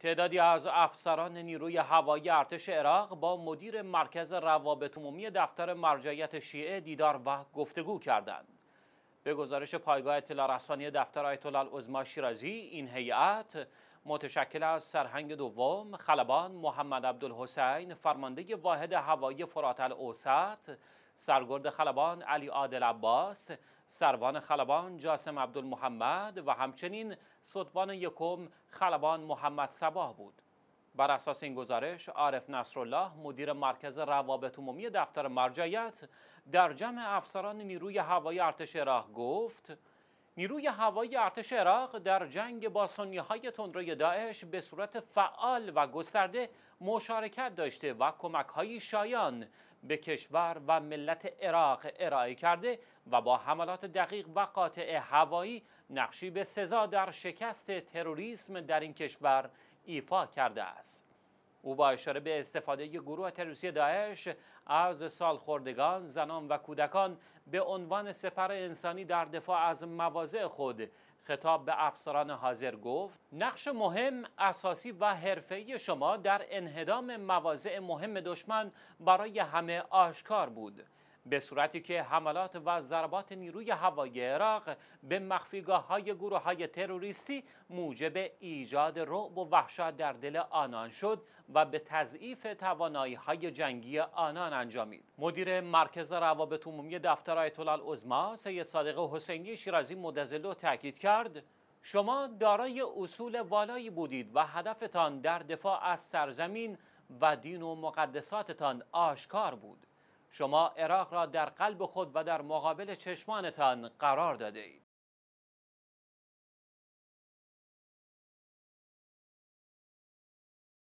تعدادی از افسران نیروی هوایی ارتش عراق با مدیر مرکز روابط عمومی دفتر مرجعیت شیعه دیدار و گفتگو کردند. به گزارش پایگاه اطلاع رسانی دفتر آیت الله شیرازی این هیئت متشکل از سرهنگ دوم خلبان محمد عبدالحسین فرمانده واحد هوایی فرات الاوسط سرگرد خلبان علی عادل عباس سروان خلبان جاسم عبدالمحمد و همچنین صدوان یکم خلبان محمد سباه بود بر اساس این گزارش عارف نصرالله مدیر مرکز روابط عمومی دفتر مرجعیت در جمع افسران نیروی هوایی ارتش راه گفت نیروی هوایی ارتش عراق در جنگ با سنی های تندروی داعش به صورت فعال و گسترده مشارکت داشته و کمک های شایان به کشور و ملت عراق ارائه کرده و با حملات دقیق و قاطع هوایی نقشی به سزا در شکست تروریسم در این کشور ایفا کرده است. او با اشاره به استفاده گروه تروریستی داعش از سالخوردگان، زنان و کودکان به عنوان سپر انسانی در دفاع از مواضع خود خطاب به افسران حاضر گفت نقش مهم اساسی و حرفه‌ای شما در انهدام مواضع مهم دشمن برای همه آشکار بود به صورتی که حملات و ضربات نیروی هوایی عراق به مخفیگاه های گروه های تروریستی موجب ایجاد رعب و وحشت در دل آنان شد و به تضعیف توانایی های جنگی آنان انجامید مدیر مرکز روابط عمومی دفتر آیت الله سید صادق حسینی شیرازی مدزلو تاکید کرد شما دارای اصول والایی بودید و هدفتان در دفاع از سرزمین و دین و مقدساتتان آشکار بود شما عراق را در قلب خود و در مقابل چشمانتان قرار داده